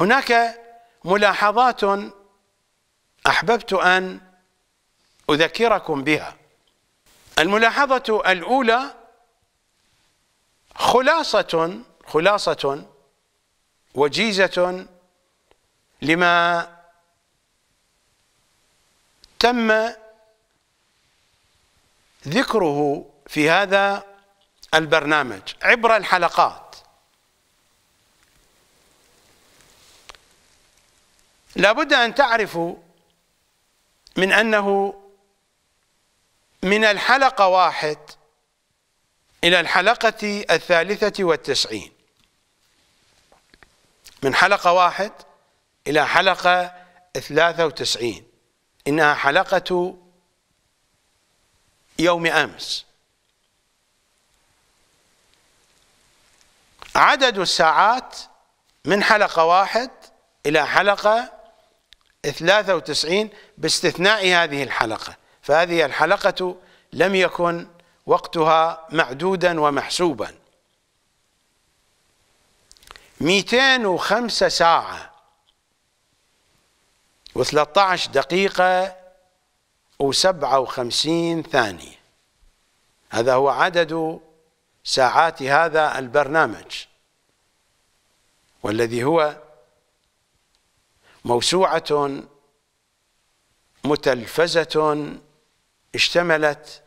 هناك ملاحظات احببت ان اذكركم بها الملاحظه الاولى خلاصه خلاصه وجيزه لما تم ذكره في هذا البرنامج عبر الحلقات لابد أن تعرفوا من أنه من الحلقة واحد إلى الحلقة الثالثة والتسعين من حلقة واحد إلى حلقة ثلاثة وتسعين إنها حلقة يوم أمس عدد الساعات من حلقة واحد إلى حلقة 93 باستثناء هذه الحلقة فهذه الحلقة لم يكن وقتها معدودا ومحسوبا 205 ساعة و13 دقيقة و57 ثانية هذا هو عدد ساعات هذا البرنامج والذي هو موسوعة متلفزة اشتملت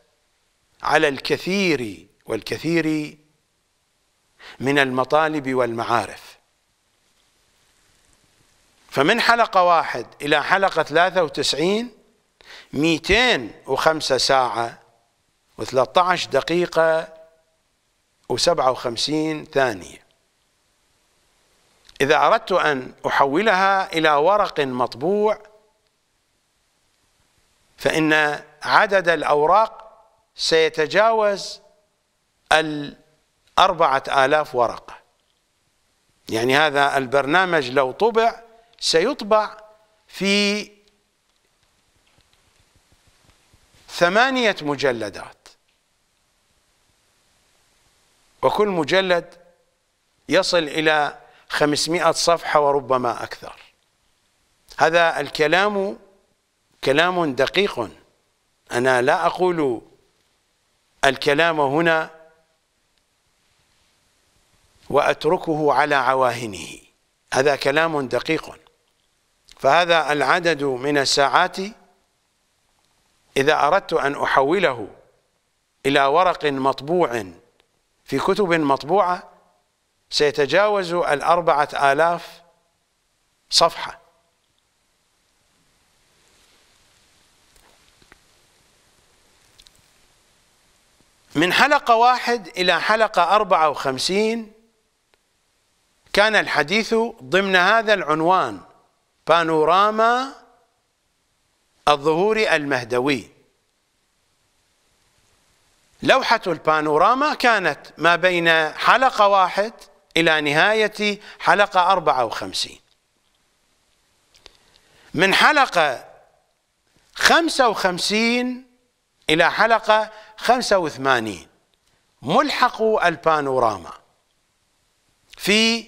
على الكثير والكثير من المطالب والمعارف فمن حلقة واحد إلى حلقة 93 205 ساعة و13 دقيقة و57 ثانية إذا أردت أن أحولها إلى ورق مطبوع فإن عدد الأوراق سيتجاوز الأربعة آلاف ورقة يعني هذا البرنامج لو طبع سيطبع في ثمانية مجلدات وكل مجلد يصل إلى 500 صفحة وربما أكثر هذا الكلام كلام دقيق أنا لا أقول الكلام هنا وأتركه على عواهنه هذا كلام دقيق فهذا العدد من الساعات إذا أردت أن أحوله إلى ورق مطبوع في كتب مطبوعة سيتجاوز الأربعة آلاف صفحة من حلقة واحد إلى حلقة أربعة وخمسين كان الحديث ضمن هذا العنوان بانوراما الظهور المهدوي لوحة البانوراما كانت ما بين حلقة واحد إلى نهاية حلقة 54 من حلقة 55 إلى حلقة 85 ملحق البانوراما في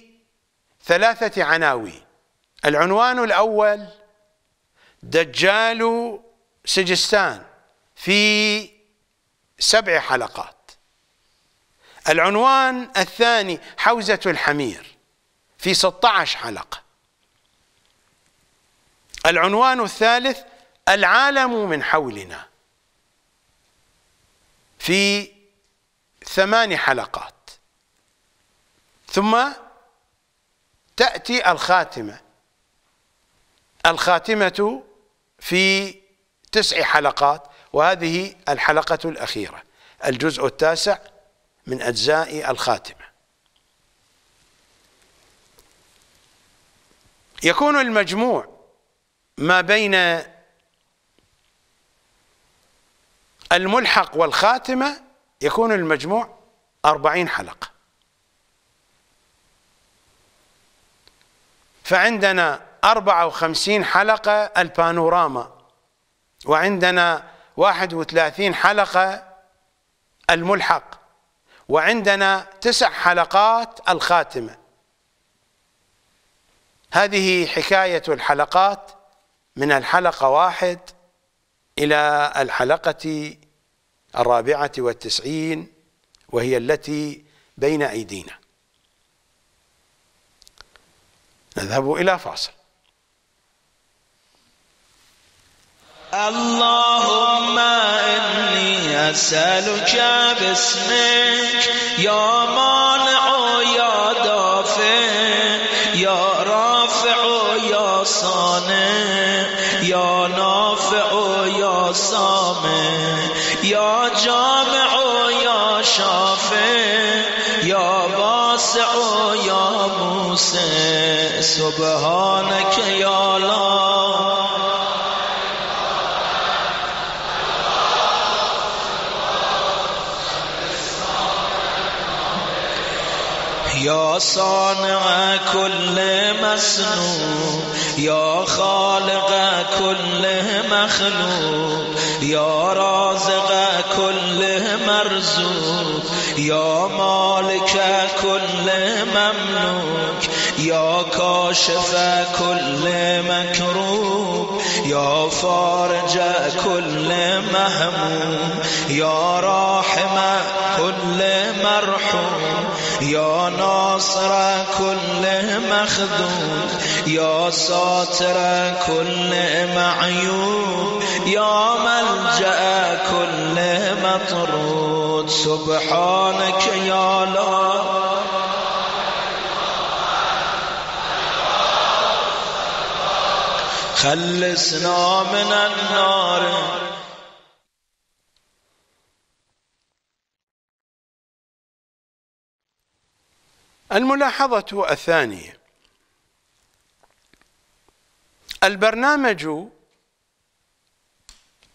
ثلاثة عناوين العنوان الأول دجال سجستان في سبع حلقات العنوان الثاني حوزة الحمير في 16 حلقة العنوان الثالث العالم من حولنا في ثمان حلقات ثم تأتي الخاتمة الخاتمة في تسع حلقات وهذه الحلقة الأخيرة الجزء التاسع من أجزاء الخاتمة يكون المجموع ما بين الملحق والخاتمة يكون المجموع أربعين حلقة فعندنا أربعة وخمسين حلقة البانوراما وعندنا واحد وثلاثين حلقة الملحق وعندنا تسع حلقات الخاتمة هذه حكاية الحلقات من الحلقة واحد إلى الحلقة الرابعة والتسعين وهي التي بين أيدينا نذهب إلى فاصل اللهم انی اسألك باسمك يا مانع يا دافع يا رافع يا صانع يا نافع يا سامع يا جامع يا شافع يا واسع يا موسع سبحانك صانع كل مصنوع يا خالق كل مخلوق يا رازق كل مرزوق يا مالك كل مملوك يا كاشف كل مكروب يا فارج كل مهموم يا راحم يا ناصر كل مخذول يا ساتر كل معيوب يا ملجأ كل مطرود سبحانك يا لا خلصنا من النار الملاحظة الثانية البرنامج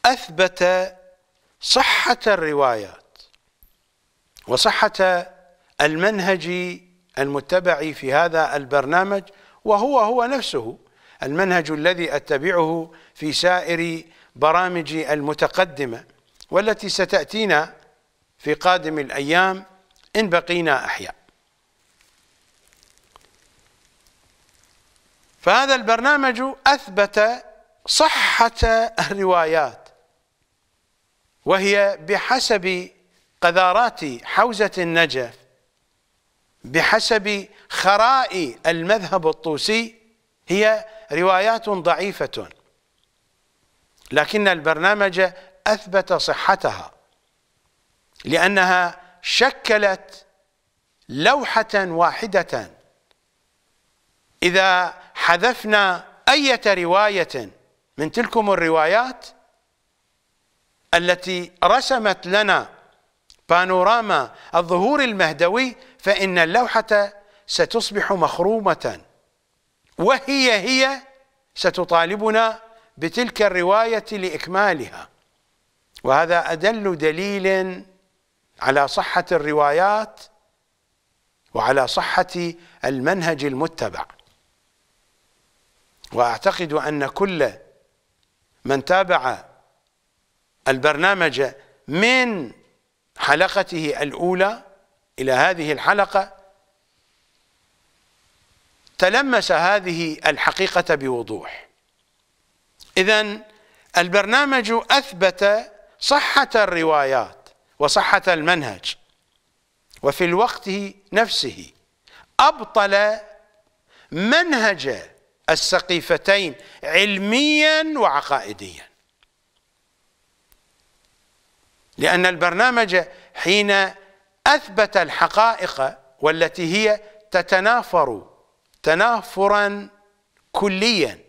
أثبت صحة الروايات وصحة المنهج المتبع في هذا البرنامج وهو هو نفسه المنهج الذي أتبعه في سائر برامجي المتقدمة والتي ستأتينا في قادم الأيام إن بقينا أحياء فهذا البرنامج أثبت صحة الروايات وهي بحسب قذارات حوزة النجف بحسب خراء المذهب الطوسي هي روايات ضعيفة لكن البرنامج أثبت صحتها لأنها شكلت لوحة واحدة إذا حذفنا أية رواية من تلكم الروايات التي رسمت لنا بانوراما الظهور المهدوي فإن اللوحة ستصبح مخرومة وهي هي ستطالبنا بتلك الرواية لإكمالها وهذا أدل دليل على صحة الروايات وعلى صحة المنهج المتبع وأعتقد أن كل من تابع البرنامج من حلقته الأولى إلى هذه الحلقة تلمس هذه الحقيقة بوضوح إذا البرنامج أثبت صحة الروايات وصحة المنهج وفي الوقت نفسه أبطل منهج السقيفتين علميا وعقائديا لأن البرنامج حين أثبت الحقائق والتي هي تتنافر تنافرا كليا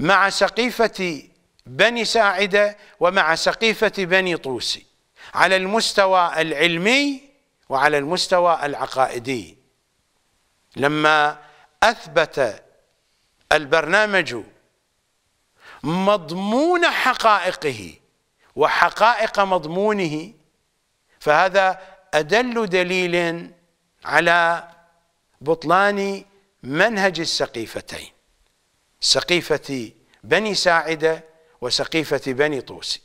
مع سقيفة بني ساعدة ومع سقيفة بني طوسي على المستوى العلمي وعلى المستوى العقائدي لما أثبت البرنامج مضمون حقائقه وحقائق مضمونه فهذا أدل دليل على بطلان منهج السقيفتين سقيفة بني ساعدة وسقيفة بني طوسي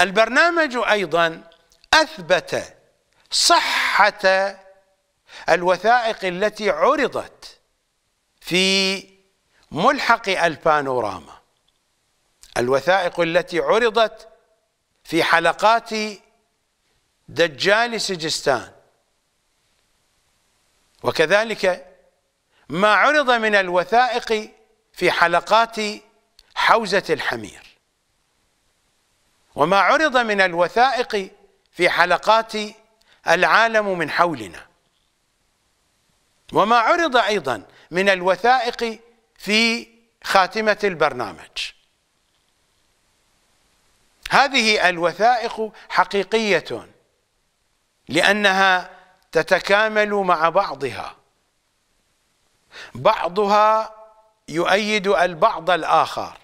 البرنامج أيضا أثبت صحة حتى الوثائق التي عرضت في ملحق البانوراما الوثائق التي عرضت في حلقات دجال سجستان وكذلك ما عرض من الوثائق في حلقات حوزة الحمير وما عرض من الوثائق في حلقات العالم من حولنا وما عرض أيضا من الوثائق في خاتمة البرنامج هذه الوثائق حقيقية لأنها تتكامل مع بعضها بعضها يؤيد البعض الآخر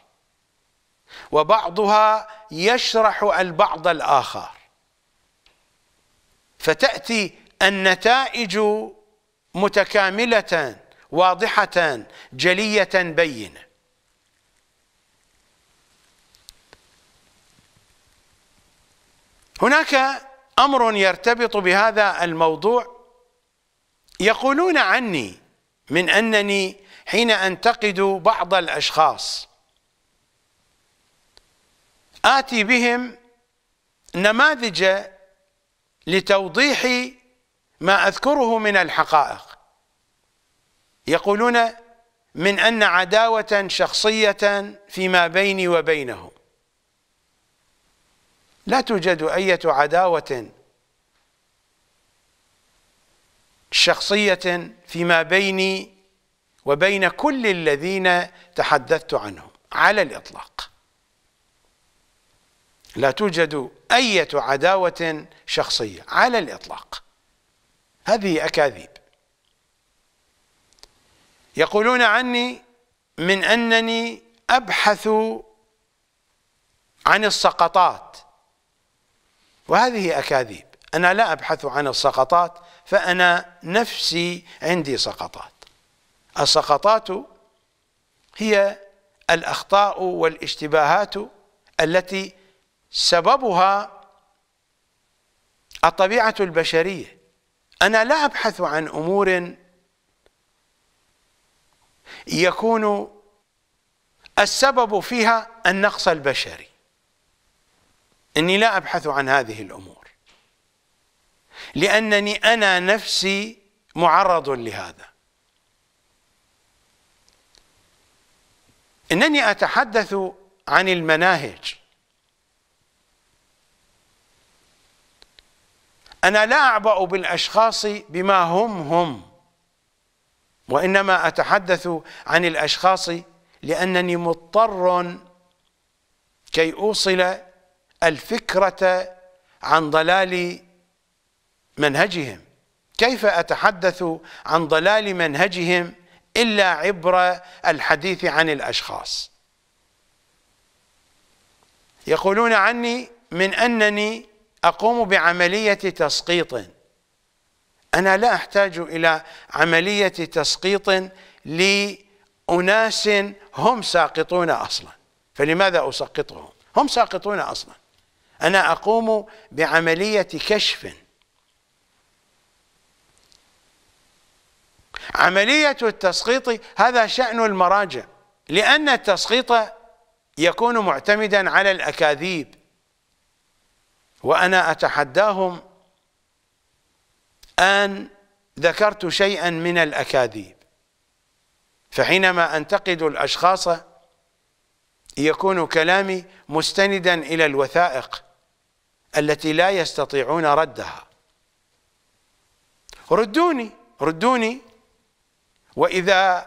وبعضها يشرح البعض الآخر فتأتي النتائج متكاملة واضحة جلية بينة هناك أمر يرتبط بهذا الموضوع يقولون عني من أنني حين أنتقد بعض الأشخاص آتي بهم نماذج لتوضيح ما أذكره من الحقائق يقولون من أن عداوة شخصية فيما بيني وبينهم لا توجد اي عداوة شخصية فيما بيني وبين كل الذين تحدثت عنهم على الإطلاق لا توجد أي عداوة شخصية على الإطلاق هذه أكاذيب يقولون عني من أنني أبحث عن السقطات وهذه أكاذيب أنا لا أبحث عن السقطات فأنا نفسي عندي سقطات السقطات هي الأخطاء والاشتباهات التي سببها الطبيعة البشرية أنا لا أبحث عن أمور يكون السبب فيها النقص البشري اني لا ابحث عن هذه الامور لانني انا نفسي معرض لهذا انني اتحدث عن المناهج أنا لا أعبأ بالأشخاص بما هم هم وإنما أتحدث عن الأشخاص لأنني مضطر كي أوصل الفكرة عن ضلال منهجهم كيف أتحدث عن ضلال منهجهم إلا عبر الحديث عن الأشخاص يقولون عني من أنني أقوم بعملية تسقيط أنا لا أحتاج إلى عملية تسقيط لأناس هم ساقطون أصلا فلماذا أسقطهم هم ساقطون أصلا أنا أقوم بعملية كشف عملية التسقيط هذا شأن المراجع لأن التسقيط يكون معتمدا على الأكاذيب وأنا أتحداهم أن ذكرت شيئا من الأكاذيب فحينما أنتقد الأشخاص يكون كلامي مستندا إلى الوثائق التي لا يستطيعون ردها ردوني ردوني وإذا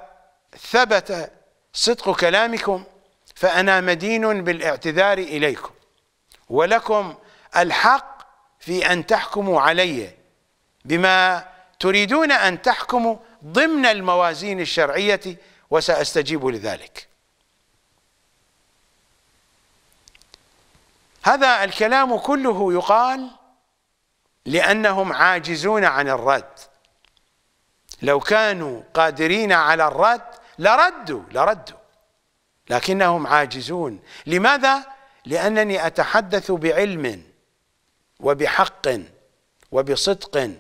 ثبت صدق كلامكم فأنا مدين بالاعتذار إليكم ولكم الحق في أن تحكموا علي بما تريدون أن تحكموا ضمن الموازين الشرعية وسأستجيب لذلك هذا الكلام كله يقال لأنهم عاجزون عن الرد لو كانوا قادرين على الرد لردوا لردوا لكنهم عاجزون لماذا؟ لأنني أتحدث بعلم وبحق وبصدق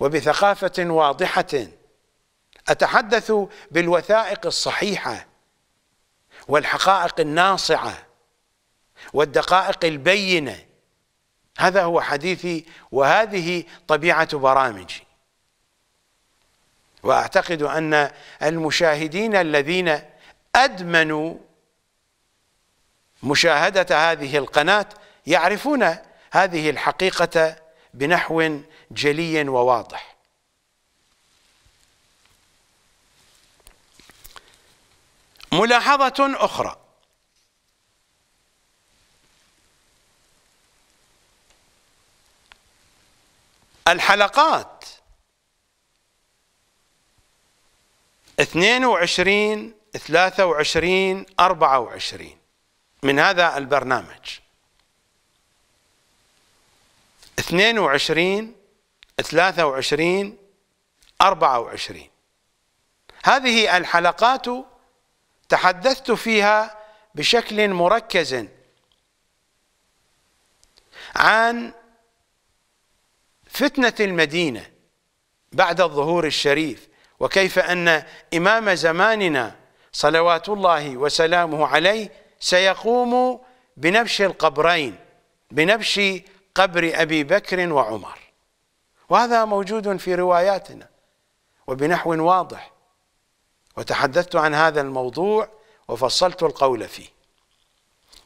وبثقافة واضحة أتحدث بالوثائق الصحيحة والحقائق الناصعة والدقائق البينة هذا هو حديثي وهذه طبيعة برامجي وأعتقد أن المشاهدين الذين أدمنوا مشاهدة هذه القناة يعرفون هذه الحقيقة بنحو جلي وواضح ملاحظة أخرى الحلقات 22 23 24 من هذا البرنامج 22 23 24 هذه الحلقات تحدثت فيها بشكل مركز عن فتنة المدينة بعد الظهور الشريف وكيف أن إمام زماننا صلوات الله وسلامه عليه سيقوم بنبش القبرين بنبش قبر أبي بكر وعمر وهذا موجود في رواياتنا وبنحو واضح وتحدثت عن هذا الموضوع وفصلت القول فيه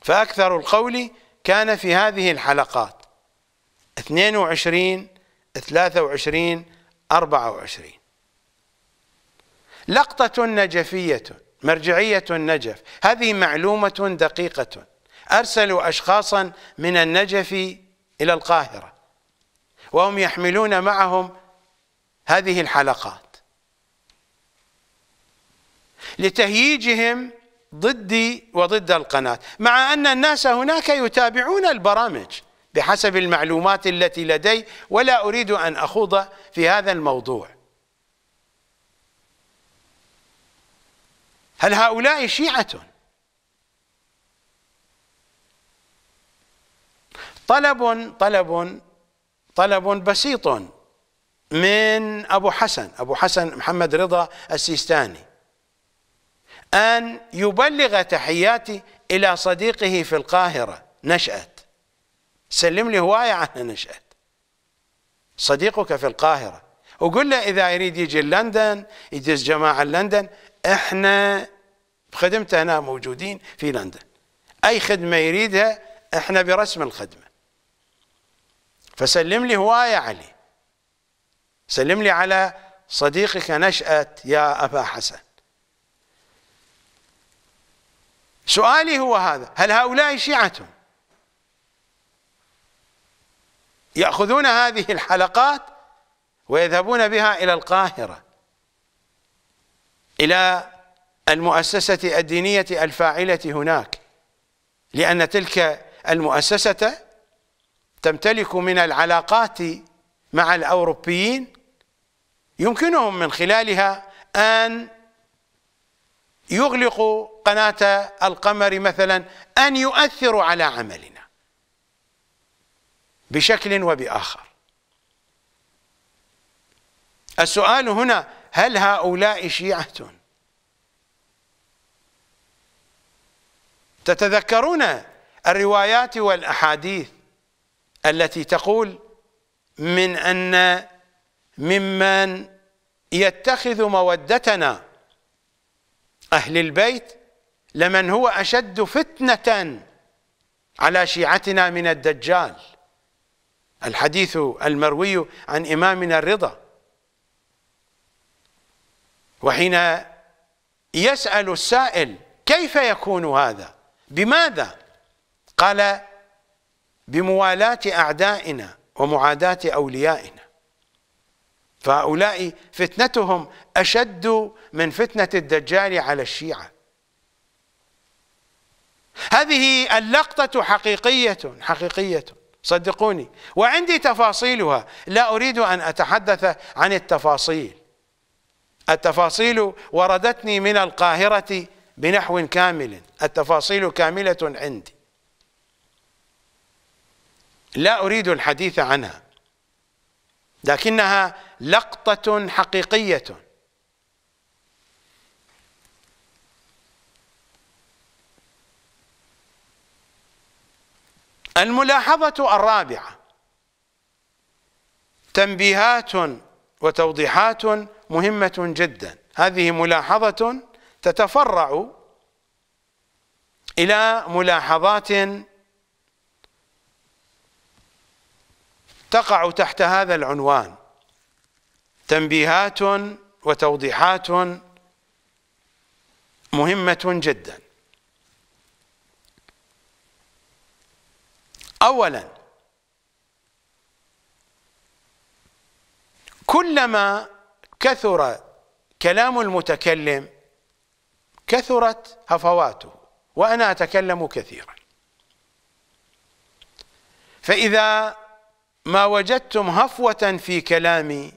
فأكثر القول كان في هذه الحلقات 22 23 24 لقطة نجفية مرجعية النجف هذه معلومة دقيقة أرسلوا أشخاصا من النجف إلى القاهرة وهم يحملون معهم هذه الحلقات لتهييجهم ضدي وضد القناة مع أن الناس هناك يتابعون البرامج بحسب المعلومات التي لدي ولا أريد أن أخوض في هذا الموضوع هل هؤلاء شيعة طلب طلب طلب بسيط من أبو حسن أبو حسن محمد رضا السيستاني أن يبلغ تحياتي إلى صديقه في القاهرة نشأت سلم لي هواية عن نشأت صديقك في القاهرة وقل له إذا يريد يجي لندن يدز جماعة لندن احنا بخدمته هنا موجودين في لندن أي خدمة يريدها احنا برسم الخدمة فسلم لي هواية علي سلم لي على صديقك نشأت يا أبا حسن سؤالي هو هذا هل هؤلاء شيعة يأخذون هذه الحلقات ويذهبون بها إلى القاهرة إلى المؤسسة الدينية الفاعلة هناك لأن تلك المؤسسة تمتلك من العلاقات مع الأوروبيين يمكنهم من خلالها أن يغلقوا قناة القمر مثلا أن يؤثروا على عملنا بشكل وبآخر السؤال هنا هل هؤلاء شيعة تتذكرون الروايات والأحاديث التي تقول من أن ممن يتخذ مودتنا أهل البيت لمن هو أشد فتنة على شيعتنا من الدجال الحديث المروي عن إمامنا الرضا وحين يسأل السائل كيف يكون هذا بماذا قال بموالاة أعدائنا ومعاداة أوليائنا فهؤلاء فتنتهم أشد من فتنة الدجال على الشيعة هذه اللقطة حقيقية حقيقية صدقوني وعندي تفاصيلها لا أريد أن أتحدث عن التفاصيل التفاصيل وردتني من القاهرة بنحو كامل التفاصيل كاملة عندي لا أريد الحديث عنها لكنها لقطة حقيقية الملاحظة الرابعة تنبيهات وتوضيحات مهمة جدا هذه ملاحظة تتفرع إلى ملاحظات تقع تحت هذا العنوان تنبيهات وتوضيحات مهمة جدا أولا كلما كثر كلام المتكلم كثرت هفواته وأنا أتكلم كثيرا فإذا ما وجدتم هفوة في كلامي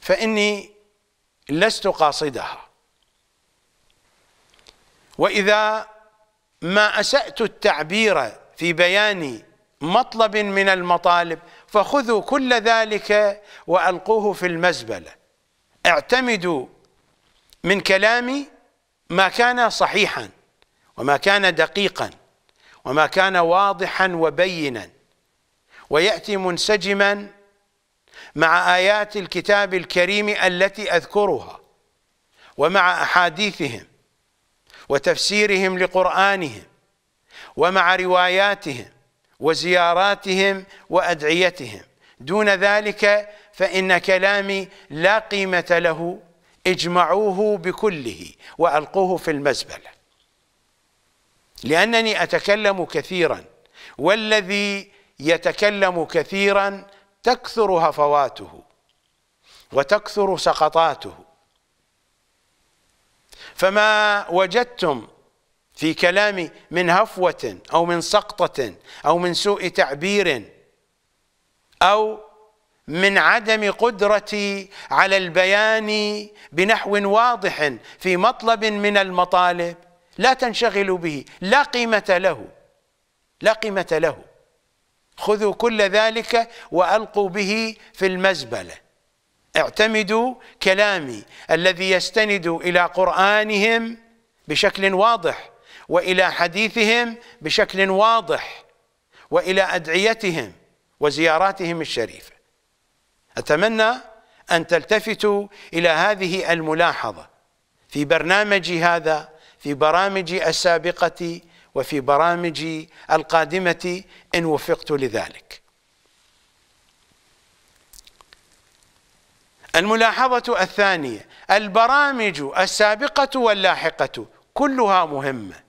فإني لست قاصدها وإذا ما أسأت التعبير في بيان مطلب من المطالب فخذوا كل ذلك وألقوه في المزبلة اعتمدوا من كلامي ما كان صحيحا وما كان دقيقا وما كان واضحا وبينا ويأتي منسجما مع آيات الكتاب الكريم التي أذكرها ومع أحاديثهم وتفسيرهم لقرآنهم ومع رواياتهم وزياراتهم وأدعيتهم دون ذلك فإن كلامي لا قيمة له اجمعوه بكله وألقوه في المزبلة لأنني أتكلم كثيرا والذي يتكلم كثيرا تكثر هفواته وتكثر سقطاته فما وجدتم في كلامي من هفوة أو من سقطة أو من سوء تعبير أو من عدم قدرتي على البيان بنحو واضح في مطلب من المطالب لا تنشغلوا به لا قيمة له لا قيمة له خذوا كل ذلك وألقوا به في المزبلة اعتمدوا كلامي الذي يستند إلى قرآنهم بشكل واضح وإلى حديثهم بشكل واضح وإلى أدعيتهم وزياراتهم الشريفة أتمنى أن تلتفتوا إلى هذه الملاحظة في برنامجي هذا في برامجي السابقة وفي برامجي القادمة إن وفقت لذلك الملاحظة الثانية البرامج السابقة واللاحقة كلها مهمة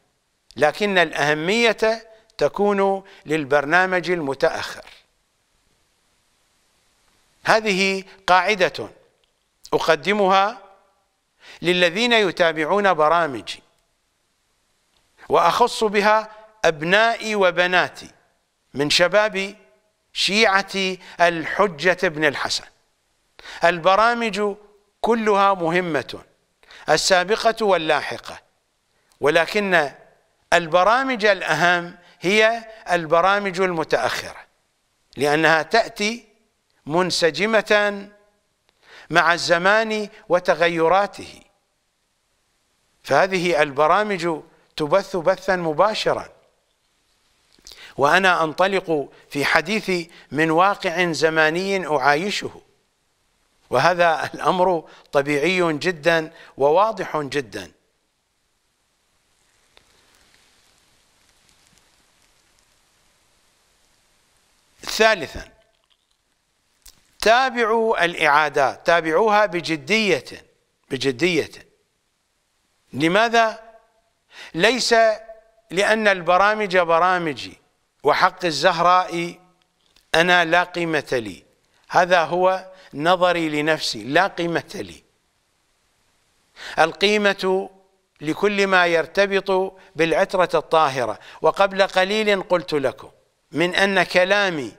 لكن الأهمية تكون للبرنامج المتأخر هذه قاعدة أقدمها للذين يتابعون برامجي وأخص بها أبنائي وبناتي من شباب شيعة الحجة ابن الحسن البرامج كلها مهمة السابقة واللاحقة ولكن البرامج الأهم هي البرامج المتأخرة لأنها تأتي منسجمة مع الزمان وتغيراته فهذه البرامج تبث بثا مباشرا وأنا أنطلق في حديثي من واقع زماني أعايشه وهذا الأمر طبيعي جدا وواضح جدا ثالثا تابعوا الإعادات تابعوها بجدية بجدية لماذا ليس لأن البرامج برامجي وحق الزهراء أنا لا قيمة لي هذا هو نظري لنفسي لا قيمة لي القيمة لكل ما يرتبط بالعترة الطاهرة وقبل قليل قلت لكم من أن كلامي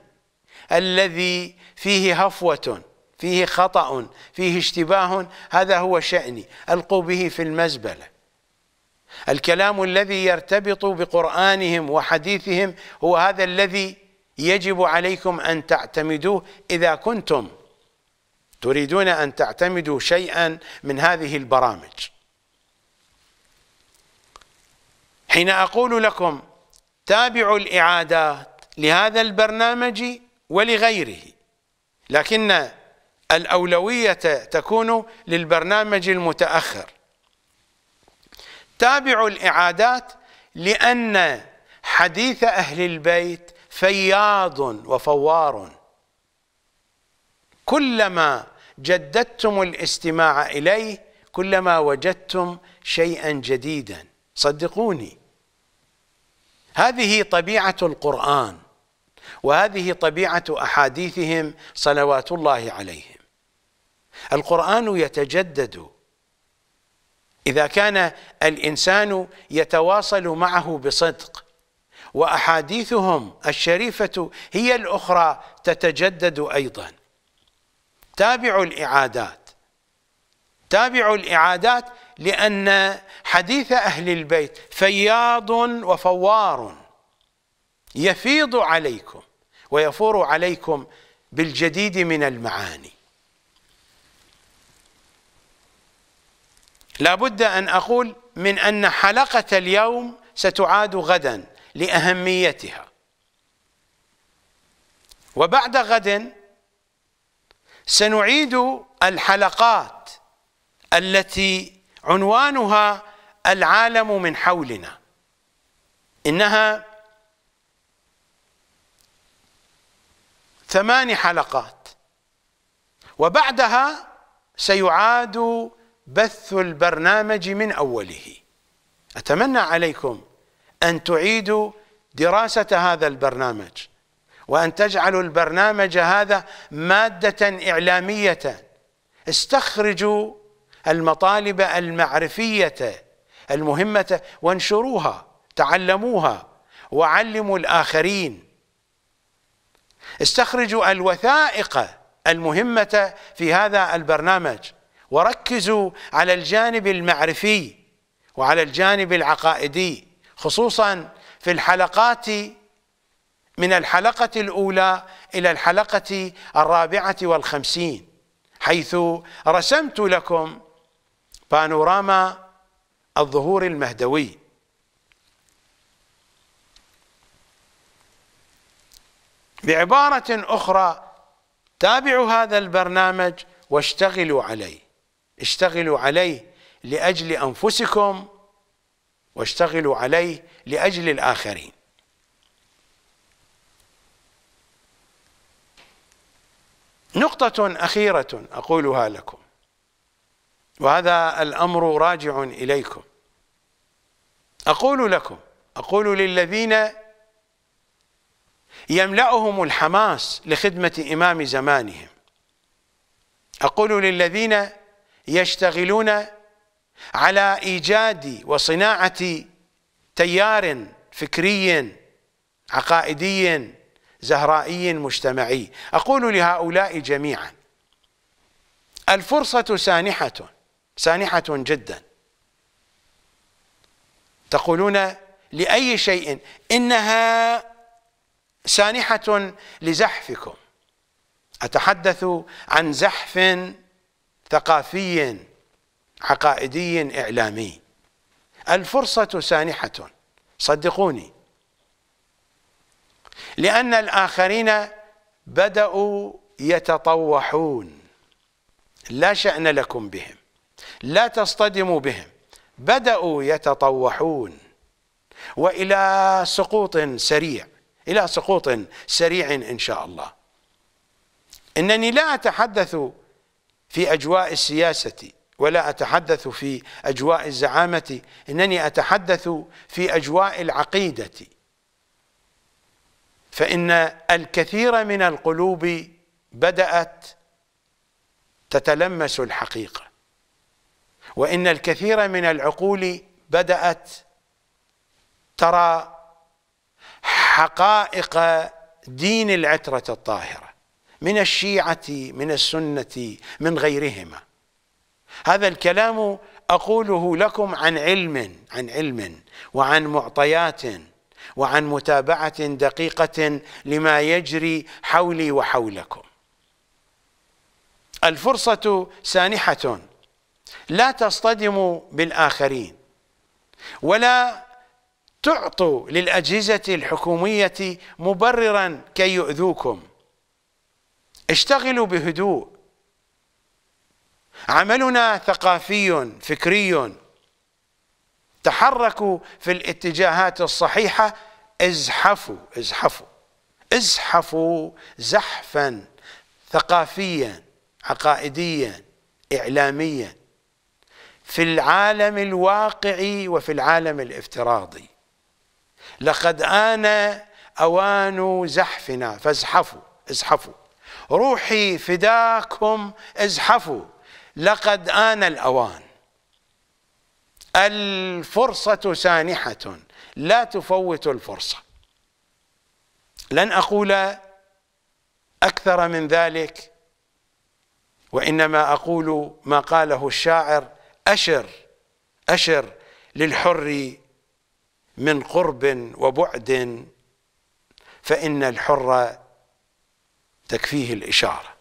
الذي فيه هفوة فيه خطأ فيه اشتباه هذا هو شأني ألقوا به في المزبلة الكلام الذي يرتبط بقرآنهم وحديثهم هو هذا الذي يجب عليكم أن تعتمدوه إذا كنتم تريدون أن تعتمدوا شيئا من هذه البرامج حين أقول لكم تابعوا الإعادات لهذا البرنامج ولغيره لكن الأولوية تكون للبرنامج المتأخر تابعوا الإعادات لأن حديث أهل البيت فياض وفوار كلما جددتم الاستماع إليه كلما وجدتم شيئا جديدا صدقوني هذه طبيعة القرآن وهذه طبيعة أحاديثهم صلوات الله عليهم القرآن يتجدد إذا كان الإنسان يتواصل معه بصدق وأحاديثهم الشريفة هي الأخرى تتجدد أيضا تابعوا الإعادات تابعوا الإعادات لأن حديث أهل البيت فياض وفوار يفيض عليكم ويفور عليكم بالجديد من المعاني لابد أن أقول من أن حلقة اليوم ستعاد غدا لأهميتها وبعد غد سنعيد الحلقات التي عنوانها العالم من حولنا إنها ثمان حلقات وبعدها سيعاد بث البرنامج من أوله أتمنى عليكم أن تعيدوا دراسة هذا البرنامج وأن تجعلوا البرنامج هذا مادة إعلامية استخرجوا المطالب المعرفية المهمة وانشروها تعلموها وعلموا الآخرين استخرجوا الوثائق المهمة في هذا البرنامج وركزوا على الجانب المعرفي وعلى الجانب العقائدي خصوصا في الحلقات من الحلقة الأولى إلى الحلقة الرابعة والخمسين حيث رسمت لكم بانوراما الظهور المهدوي بعبارة أخرى تابعوا هذا البرنامج واشتغلوا عليه اشتغلوا عليه لأجل أنفسكم واشتغلوا عليه لأجل الآخرين نقطة أخيرة أقولها لكم وهذا الأمر راجع إليكم أقول لكم أقول للذين يملأهم الحماس لخدمة إمام زمانهم أقول للذين يشتغلون على إيجاد وصناعة تيار فكري عقائدي زهرائي مجتمعي أقول لهؤلاء جميعا الفرصة سانحة سانحة جدا تقولون لأي شيء إنها سانحة لزحفكم أتحدث عن زحف ثقافي عقائدي إعلامي الفرصة سانحة صدقوني لأن الآخرين بدأوا يتطوحون لا شأن لكم بهم لا تصطدموا بهم بدأوا يتطوحون وإلى سقوط سريع إلى سقوط سريع إن شاء الله إنني لا أتحدث في أجواء السياسة ولا أتحدث في أجواء الزعامة إنني أتحدث في أجواء العقيدة فإن الكثير من القلوب بدأت تتلمس الحقيقة وإن الكثير من العقول بدأت ترى حقائق دين العترة الطاهرة من الشيعة من السنة من غيرهما هذا الكلام أقوله لكم عن علم عن علم وعن معطيات وعن متابعة دقيقة لما يجري حولي وحولكم الفرصة سانحة لا تصطدم بالآخرين ولا تعطوا للأجهزة الحكومية مبررا كي يؤذوكم اشتغلوا بهدوء عملنا ثقافي فكري تحركوا في الاتجاهات الصحيحة ازحفوا ازحفوا ازحفوا زحفا ثقافيا عقائديا إعلاميا في العالم الواقعي وفي العالم الافتراضي لقد آن أوان زحفنا فازحفوا ازحفوا روحي فداكم ازحفوا لقد آن الأوان الفرصة سانحة لا تفوت الفرصة لن أقول أكثر من ذلك وإنما أقول ما قاله الشاعر أشر أشر للحر من قرب وبعد فإن الحر تكفيه الإشارة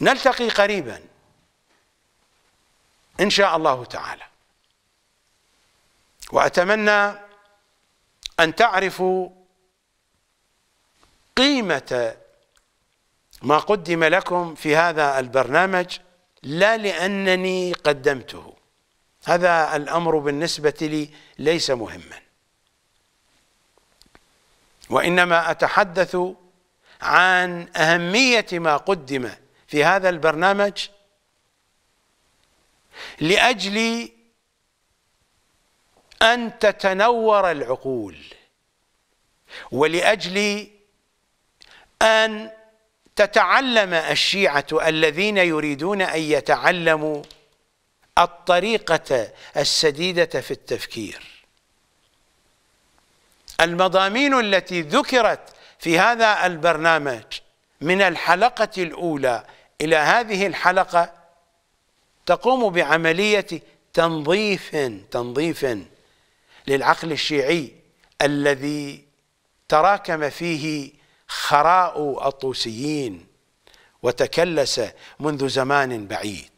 نلتقي قريبا إن شاء الله تعالى وأتمنى أن تعرفوا قيمة ما قدم لكم في هذا البرنامج لا لأنني قدمته هذا الأمر بالنسبة لي ليس مهما وانما اتحدث عن اهميه ما قدم في هذا البرنامج لاجل ان تتنور العقول ولاجل ان تتعلم الشيعه الذين يريدون ان يتعلموا الطريقه السديده في التفكير المضامين التي ذكرت في هذا البرنامج من الحلقة الأولى إلى هذه الحلقة تقوم بعملية تنظيف تنظيف للعقل الشيعي الذي تراكم فيه خراء الطوسيين وتكلس منذ زمان بعيد